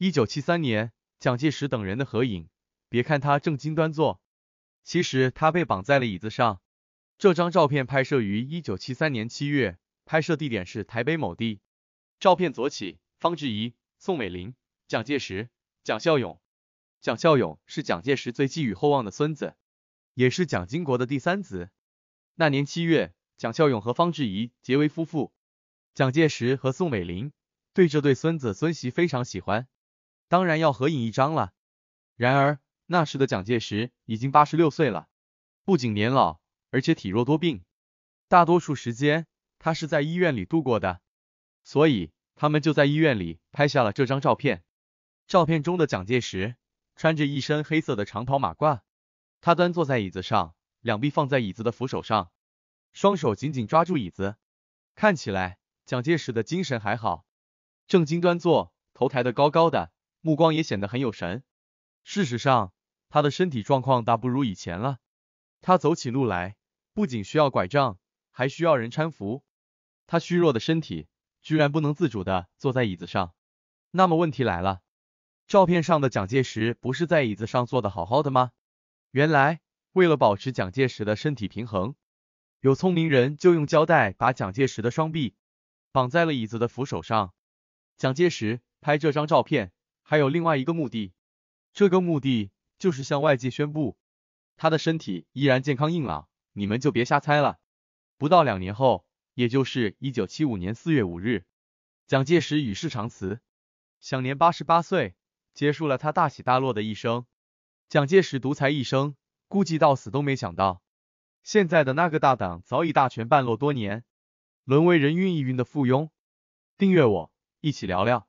一九七三年，蒋介石等人的合影。别看他正襟端坐，其实他被绑在了椅子上。这张照片拍摄于一九七三年七月，拍摄地点是台北某地。照片左起：方志怡、宋美龄、蒋介石、蒋孝勇。蒋孝勇是蒋介石最寄予厚望的孙子，也是蒋经国的第三子。那年七月，蒋孝勇和方志怡结为夫妇。蒋介石和宋美龄对这对孙子孙媳非常喜欢。当然要合影一张了。然而那时的蒋介石已经八十六岁了，不仅年老，而且体弱多病，大多数时间他是在医院里度过的，所以他们就在医院里拍下了这张照片。照片中的蒋介石穿着一身黑色的长袍马褂，他端坐在椅子上，两臂放在椅子的扶手上，双手紧紧抓住椅子，看起来蒋介石的精神还好，正襟端坐，头抬得高高的。目光也显得很有神。事实上，他的身体状况大不如以前了。他走起路来不仅需要拐杖，还需要人搀扶。他虚弱的身体居然不能自主的坐在椅子上。那么问题来了，照片上的蒋介石不是在椅子上坐的好好的吗？原来，为了保持蒋介石的身体平衡，有聪明人就用胶带把蒋介石的双臂绑在了椅子的扶手上。蒋介石拍这张照片。还有另外一个目的，这个目的就是向外界宣布他的身体依然健康硬朗，你们就别瞎猜了。不到两年后，也就是一九七五年四月五日，蒋介石与世长辞，享年八十八岁，结束了他大起大落的一生。蒋介石独裁一生，估计到死都没想到，现在的那个大党早已大权半落多年，沦为人云亦云的附庸。订阅我，一起聊聊。